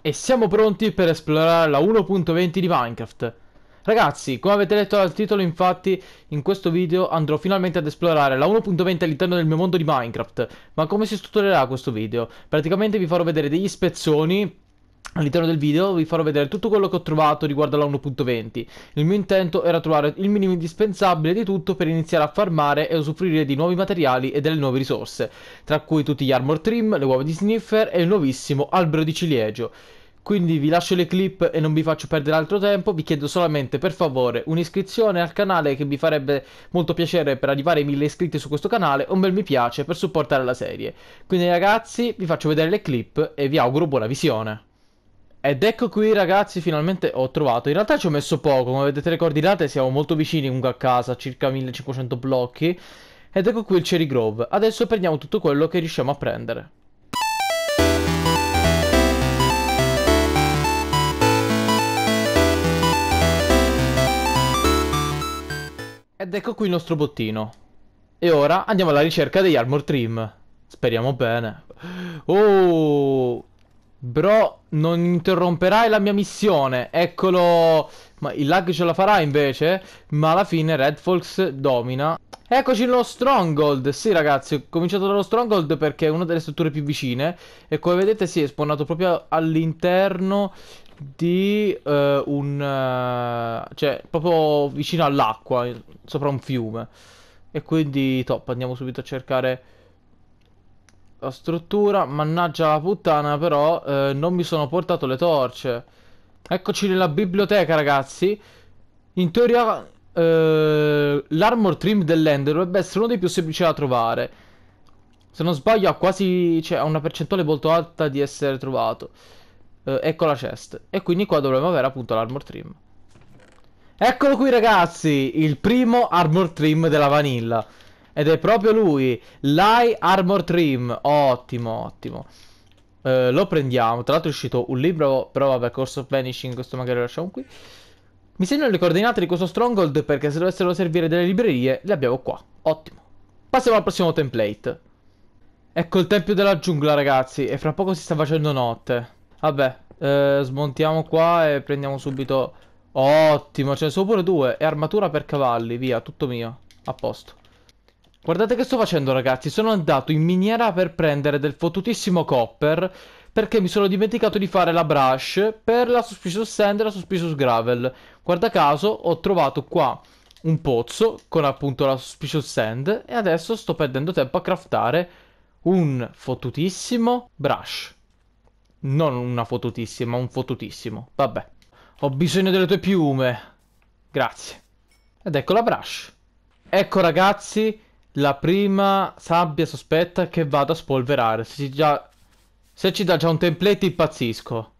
E siamo pronti per esplorare la 1.20 di Minecraft. Ragazzi, come avete letto dal titolo infatti, in questo video andrò finalmente ad esplorare la 1.20 all'interno del mio mondo di Minecraft. Ma come si strutturerà questo video? Praticamente vi farò vedere degli spezzoni All'interno del video vi farò vedere tutto quello che ho trovato riguardo alla 1.20. Il mio intento era trovare il minimo indispensabile di tutto per iniziare a farmare e usufruire di nuovi materiali e delle nuove risorse, tra cui tutti gli armor trim, le uova di sniffer e il nuovissimo albero di ciliegio. Quindi vi lascio le clip e non vi faccio perdere altro tempo, vi chiedo solamente per favore un'iscrizione al canale che vi farebbe molto piacere per arrivare ai 1000 iscritti su questo canale, o un bel mi piace per supportare la serie. Quindi ragazzi vi faccio vedere le clip e vi auguro buona visione. Ed ecco qui ragazzi, finalmente ho trovato. In realtà ci ho messo poco, come vedete le coordinate siamo molto vicini comunque a casa, circa 1500 blocchi. Ed ecco qui il Cherry Grove. Adesso prendiamo tutto quello che riusciamo a prendere. Ed ecco qui il nostro bottino. E ora andiamo alla ricerca degli Armor Trim. Speriamo bene. Oh! Bro, non interromperai la mia missione. Eccolo. Ma il lag ce la farà invece. Ma alla fine Red Fox domina. Eccoci lo Stronghold. Sì, ragazzi, ho cominciato dallo Stronghold perché è una delle strutture più vicine. E come vedete si è spawnato proprio all'interno di uh, un... Uh, cioè, proprio vicino all'acqua, sopra un fiume. E quindi, top, andiamo subito a cercare la struttura, mannaggia la puttana, però eh, non mi sono portato le torce. Eccoci nella biblioteca, ragazzi. In teoria, eh, l'armor trim dell'ender dovrebbe essere uno dei più semplici da trovare. Se non sbaglio, ha quasi. cioè, ha una percentuale molto alta di essere trovato. Eh, ecco la chest. E quindi qua dovremmo avere appunto l'armor trim. Eccolo qui, ragazzi! Il primo armor trim della vanilla. Ed è proprio lui, Lai Armor Trim. Ottimo, ottimo. Eh, lo prendiamo. Tra l'altro è uscito un libro, però vabbè, Corso of Vanishing, questo magari lo lasciamo qui. Mi segnalo le coordinate di questo stronghold perché se dovessero servire delle librerie le abbiamo qua. Ottimo. Passiamo al prossimo template. Ecco il tempio della giungla ragazzi e fra poco si sta facendo notte. Vabbè, eh, smontiamo qua e prendiamo subito... Ottimo, ce ne sono pure due. E armatura per cavalli, via, tutto mio. A posto. Guardate che sto facendo ragazzi, sono andato in miniera per prendere del fottutissimo copper perché mi sono dimenticato di fare la brush per la suspicious sand e la suspicious gravel. Guarda caso ho trovato qua un pozzo con appunto la suspicious sand e adesso sto perdendo tempo a craftare un fottutissimo brush. Non una fottutissima, un fottutissimo. Vabbè. Ho bisogno delle tue piume. Grazie. Ed ecco la brush. Ecco ragazzi la prima sabbia sospetta che vado a spolverare. Se ci, già... Se ci dà già un template impazzisco.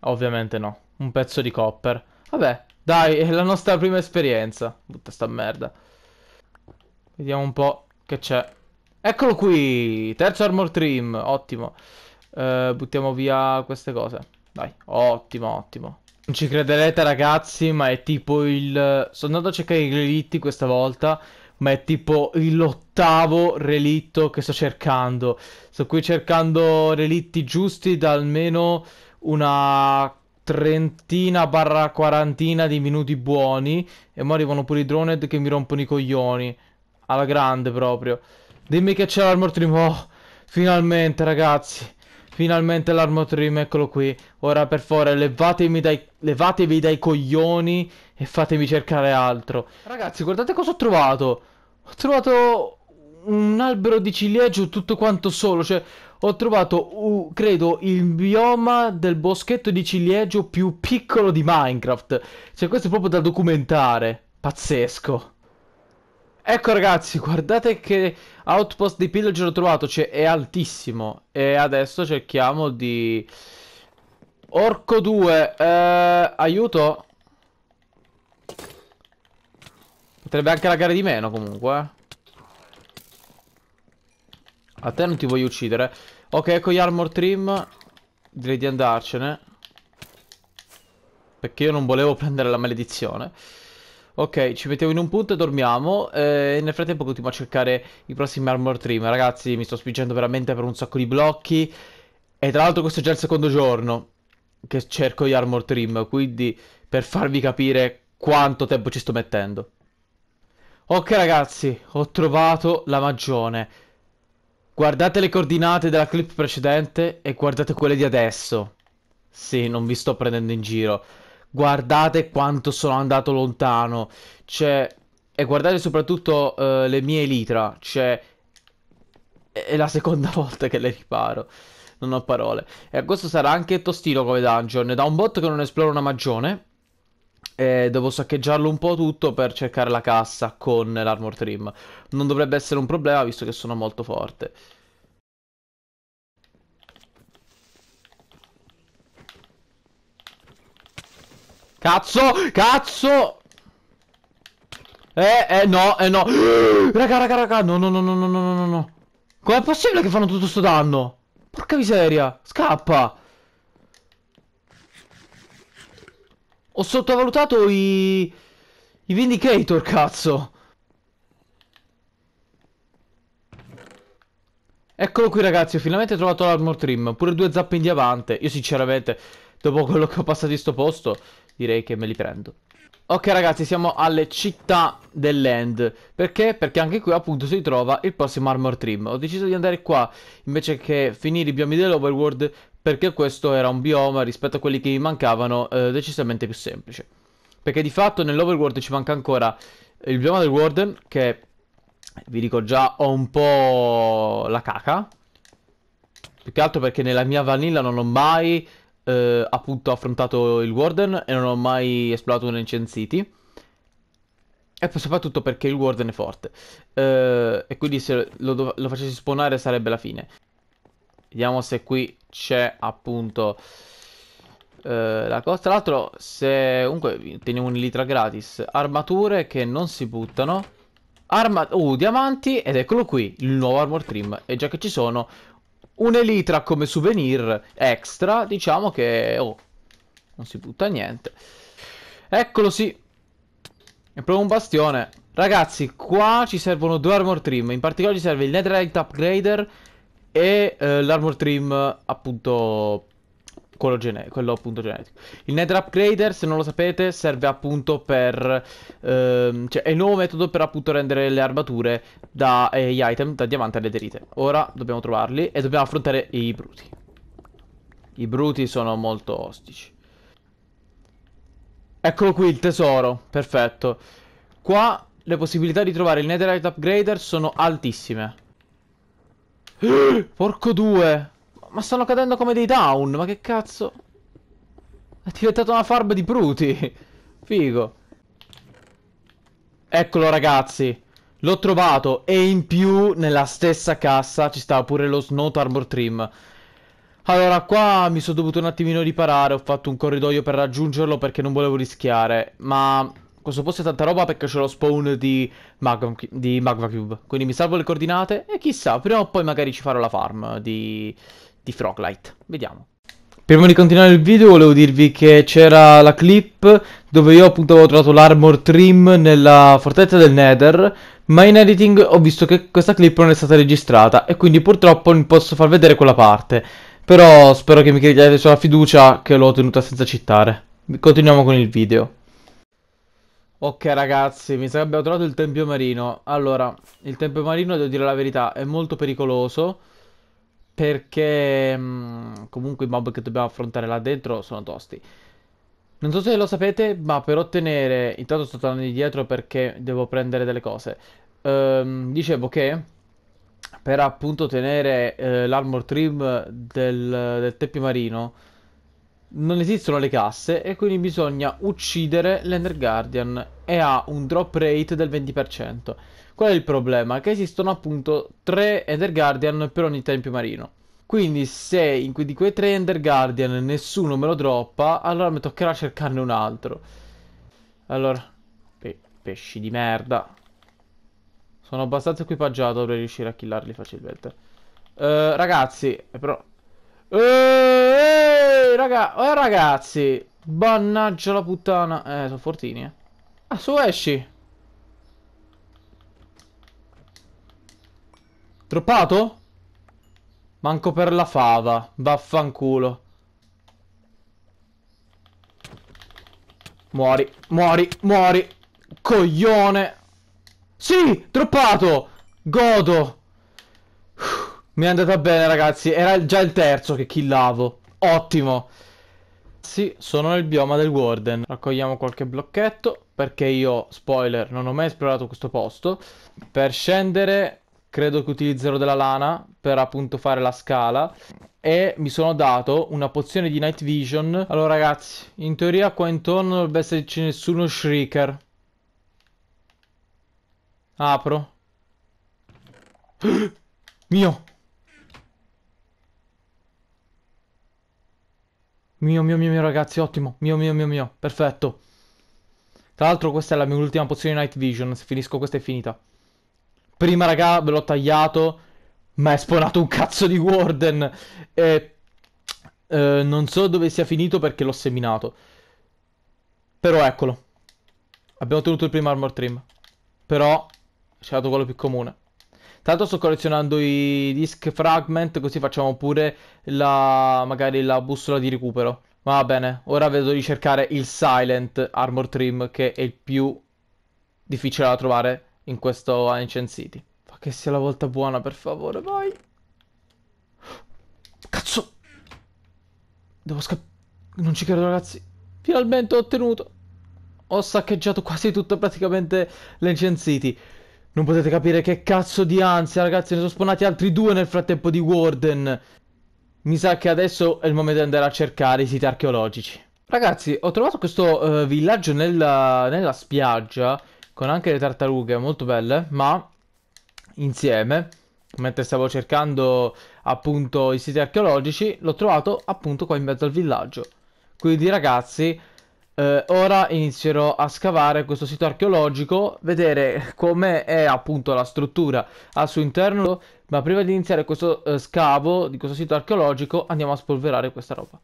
Ovviamente no. Un pezzo di copper. Vabbè, dai, è la nostra prima esperienza. Butta sta merda. Vediamo un po' che c'è. Eccolo qui! Terzo armor trim, ottimo. Eh, buttiamo via queste cose. Dai, ottimo, ottimo. Non ci crederete ragazzi, ma è tipo il... Sono andato a cercare i relitti questa volta, ma è tipo l'ottavo relitto che sto cercando. Sto qui cercando relitti giusti da almeno una trentina barra quarantina di minuti buoni. E ora arrivano pure i droned che mi rompono i coglioni. Alla grande proprio. Dimmi che c'è l'armor trim. Oh, finalmente ragazzi. Finalmente trim, eccolo qui. Ora per favore levatemi dai, levatevi dai coglioni e fatemi cercare altro. Ragazzi, guardate cosa ho trovato. Ho trovato un albero di ciliegio tutto quanto solo. Cioè, ho trovato, uh, credo, il bioma del boschetto di ciliegio più piccolo di Minecraft. Cioè, questo è proprio da documentare. Pazzesco. Ecco ragazzi, guardate che outpost di pillager ho trovato, cioè è altissimo. E adesso cerchiamo di... Orco 2, eh, aiuto. Potrebbe anche laggare di meno comunque. Eh. A te non ti voglio uccidere. Ok, ecco gli armor trim. Direi di andarcene. Perché io non volevo prendere la maledizione. Ok, ci mettiamo in un punto e dormiamo. Eh, nel frattempo continuo a cercare i prossimi armor trim. Ragazzi, mi sto spingendo veramente per un sacco di blocchi. E tra l'altro questo è già il secondo giorno che cerco gli armor trim. Quindi per farvi capire quanto tempo ci sto mettendo. Ok ragazzi, ho trovato la magione. Guardate le coordinate della clip precedente e guardate quelle di adesso. Sì, non vi sto prendendo in giro guardate quanto sono andato lontano. Cioè, e guardate soprattutto uh, le mie elitra. Cioè, è la seconda volta che le riparo. Non ho parole. E questo sarà anche tostino come dungeon. Da un bot che non esploro una magione. E devo saccheggiarlo un po' tutto per cercare la cassa con l'armor trim. Non dovrebbe essere un problema visto che sono molto forte. Cazzo, cazzo Eh, eh no, eh no Raga, raga, raga, no, no, no, no, no, no, no, no Com'è possibile che fanno tutto questo danno? Porca miseria, scappa Ho sottovalutato i... I Vindicator, cazzo Eccolo qui ragazzi, ho finalmente trovato l'armor trim Pure due zappi in diamante Io sinceramente, dopo quello che ho passato in sto posto direi che me li prendo. Ok ragazzi siamo alle città dell'end Perché? Perché anche qui appunto si trova il prossimo armor trim Ho deciso di andare qua invece che finire i biomi dell'overworld Perché questo era un bioma rispetto a quelli che mi mancavano eh, decisamente più semplice Perché di fatto nell'overworld ci manca ancora il bioma del world Che vi dico già ho un po' la caca Più che altro perché nella mia vanilla non ho mai eh, appunto affrontato il Warden e non ho mai esplorato un Ancient City. E soprattutto perché il Warden è forte. Eh, e quindi se lo, lo facessi spawnare sarebbe la fine. Vediamo se qui c'è appunto eh, la cosa. Tra l'altro, se comunque teniamo un litra gratis. Armature che non si buttano. Arma... Uh, diamanti. Ed eccolo qui, il nuovo armor trim. E già che ci sono, Un'elitra come souvenir extra, diciamo che... Oh, non si butta niente. Eccolo sì. è proprio un bastione. Ragazzi, qua ci servono due armor trim. In particolare ci serve il netherite upgrader e eh, l'armor trim appunto quello, quello, appunto genetico. Il Nether Upgrader, se non lo sapete, serve appunto per... Ehm, cioè è il nuovo metodo per appunto rendere le armature da eh, gli item da diamante alle derite. Ora dobbiamo trovarli e dobbiamo affrontare i bruti. I bruti sono molto ostici. Eccolo qui il tesoro, perfetto. Qua le possibilità di trovare il Netherite Upgrader sono altissime. Porco due! Ma stanno cadendo come dei down, ma che cazzo? È diventata una farm di bruti. Figo. Eccolo ragazzi. L'ho trovato e in più nella stessa cassa ci stava pure lo Snow Armor Trim. Allora qua mi sono dovuto un attimino riparare, ho fatto un corridoio per raggiungerlo perché non volevo rischiare, ma questo posto è tanta roba perché c'è lo spawn di, magma, di Magva Cube, quindi mi salvo le coordinate e chissà, prima o poi magari ci farò la farm di, di Froglight. Vediamo. Prima di continuare il video volevo dirvi che c'era la clip dove io appunto avevo trovato l'armor trim nella fortezza del Nether, ma in editing ho visto che questa clip non è stata registrata e quindi purtroppo non posso far vedere quella parte. Però spero che mi crediate sulla fiducia che l'ho tenuta senza citare. Continuiamo con il video. Ok ragazzi, mi sa che abbiamo trovato il tempio marino. Allora, il tempio marino, devo dire la verità, è molto pericoloso perché mm, comunque i mob che dobbiamo affrontare là dentro sono tosti. Non so se lo sapete, ma per ottenere... Intanto sto tornando indietro perché devo prendere delle cose. Ehm, dicevo che per appunto ottenere eh, l'armor trim del, del teppio marino non esistono le casse e quindi bisogna uccidere l'Ender Guardian e ha un drop rate del 20%. Qual è il problema? Che esistono appunto 3 Ender Guardian per ogni tempio marino. Quindi se in que- di quei 3 Ender Guardian nessuno me lo droppa, allora mi toccherà cercarne un altro. Allora, pe pesci di merda. Sono abbastanza equipaggiato, dovrei riuscire a killarli facilmente. Uh, ragazzi, però... Eeeh! Ehi, raga eh, ragazzi. Mannaggia la puttana. Eh, sono fortini, eh. Ah, su, esci. Troppato? Manco per la fava. Vaffanculo. Muori, muori, muori. Coglione. Sì, troppato. Godo. Mi è andata bene, ragazzi. Era già il terzo che killavo. Ottimo. Sì, sono nel bioma del Warden. Raccogliamo qualche blocchetto perché io, spoiler, non ho mai esplorato questo posto. Per scendere credo che utilizzerò della lana per appunto fare la scala e mi sono dato una pozione di night vision. Allora ragazzi, in teoria qua intorno non dovrebbe esserci nessuno shrieker. Apro. Mio! Mio, mio, mio, mio, ragazzi, ottimo. Mio, mio, mio, mio, perfetto. Tra l'altro questa è la mia ultima pozione Night Vision, se finisco questa è finita. Prima, raga, ve l'ho tagliato, ma è spawnato un cazzo di Warden. E... Eh, non so dove sia finito perché l'ho seminato. Però eccolo. Abbiamo ottenuto il primo armor trim. Però c'è dato quello più comune. Tanto sto collezionando i disc fragment, così facciamo pure la, magari la bussola di recupero. Va bene, ora vedo di cercare il Silent Armor Trim, che è il più difficile da trovare in questo Ancient City. Fa che sia la volta buona, per favore, vai. Cazzo! Devo scappare. Non ci credo, ragazzi. Finalmente ho ottenuto. Ho saccheggiato quasi tutto praticamente l'Ancient City. Non potete capire che cazzo di ansia, ragazzi. Ne sono spawnati altri due nel frattempo di Warden. Mi sa che adesso è il momento di andare a cercare i siti archeologici. Ragazzi, ho trovato questo uh, villaggio nella, nella spiaggia con anche le tartarughe molto belle, ma insieme, mentre stavo cercando appunto i siti archeologici, l'ho trovato appunto qua in mezzo al villaggio. Quindi ragazzi, eh, ora inizierò a scavare questo sito archeologico, vedere come è appunto la struttura al suo interno, ma prima di iniziare questo eh, scavo di questo sito archeologico andiamo a spolverare questa roba.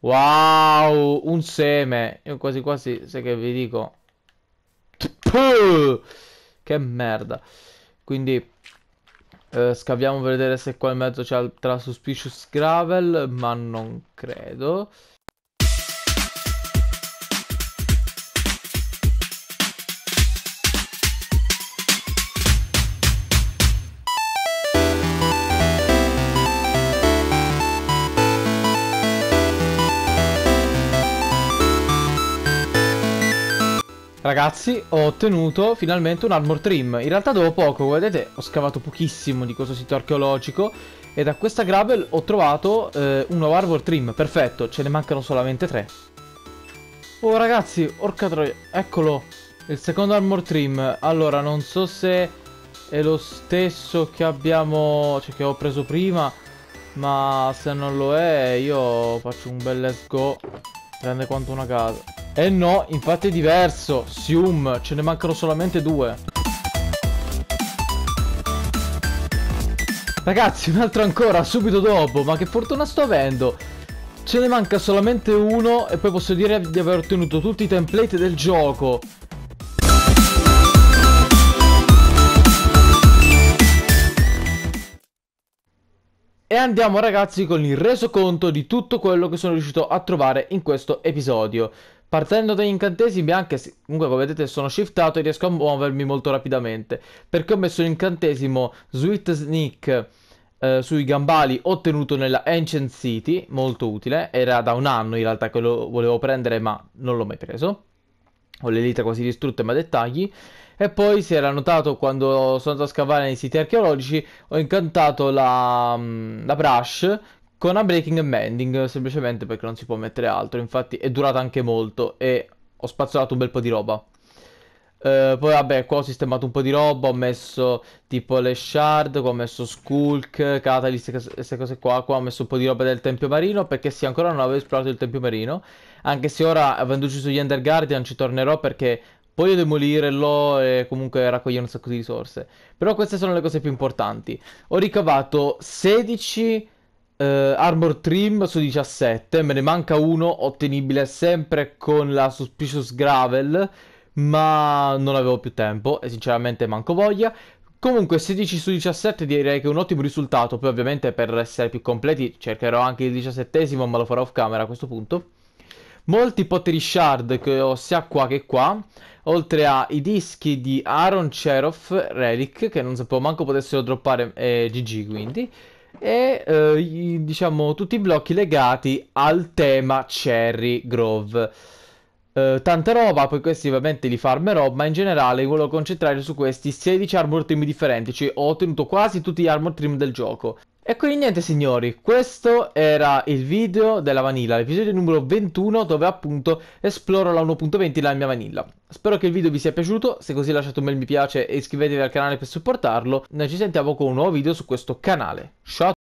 Wow, un seme, io quasi quasi sai che vi dico. che merda. Quindi Uh, scaviamo per vedere se qua in mezzo c'è altra suspicious gravel, ma non credo. Ragazzi, ho ottenuto finalmente un armor trim. In realtà dopo poco, come vedete, ho scavato pochissimo di questo sito archeologico e da questa gravel ho trovato eh, un nuovo armor trim. Perfetto, ce ne mancano solamente tre. Oh ragazzi, orca troia, eccolo, il secondo armor trim. Allora, non so se è lo stesso che abbiamo, cioè che ho preso prima, ma se non lo è io faccio un bel let's go, grande quanto una casa. Eh no, infatti è diverso. Sium, ce ne mancano solamente due. Ragazzi, un altro ancora, subito dopo. Ma che fortuna sto avendo. Ce ne manca solamente uno e poi posso dire di aver ottenuto tutti i template del gioco. E andiamo ragazzi con il resoconto di tutto quello che sono riuscito a trovare in questo episodio. Partendo dagli incantesimi, anche se comunque come vedete sono shiftato, e riesco a muovermi molto rapidamente. Perché ho messo l'incantesimo Sweet Sneak eh, sui gambali ottenuto nella Ancient City, molto utile. Era da un anno in realtà che lo volevo prendere, ma non l'ho mai preso. Ho le dita quasi distrutte, ma dettagli. E poi si era notato quando sono andato a scavare nei siti archeologici, ho incantato la, mm, la brush con a breaking and mending semplicemente perché non si può mettere altro infatti è durata anche molto e ho spazzolato un bel po' di roba uh, poi vabbè qua ho sistemato un po' di roba ho messo tipo le shard ho messo skulk catalyst queste cose qua qua ho messo un po' di roba del tempio marino perché sì ancora non avevo esplorato il tempio marino anche se ora avendo ucciso gli ender guardian ci tornerò perché voglio demolirlo e comunque raccogliere un sacco di risorse però queste sono le cose più importanti ho ricavato 16 Uh, armor trim su 17, me ne manca uno ottenibile sempre con la Suspicious Gravel, ma non avevo più tempo e sinceramente manco voglia. Comunque 16 su 17 direi che è un ottimo risultato, poi ovviamente per essere più completi cercherò anche il 17 ma lo farò off camera a questo punto. Molti poteri shard che ho sia qua che qua, oltre ai dischi di Aaron Cheroff Relic che non sapevo manco potessero droppare eh, GG quindi e eh, i, diciamo tutti i blocchi legati al tema Cherry Grove. Eh, tanta roba, poi questi ovviamente li farmerò, ma in generale volevo concentrare su questi 16 armor trim differenti, cioè ho ottenuto quasi tutti gli armor trim del gioco. E quindi niente signori, questo era il video della vanilla, l'episodio numero 21 dove appunto esploro la 1.20 la mia vanilla. Spero che il video vi sia piaciuto, se così lasciate un bel mi piace e iscrivetevi al canale per supportarlo. Noi ci sentiamo con un nuovo video su questo canale. Ciao!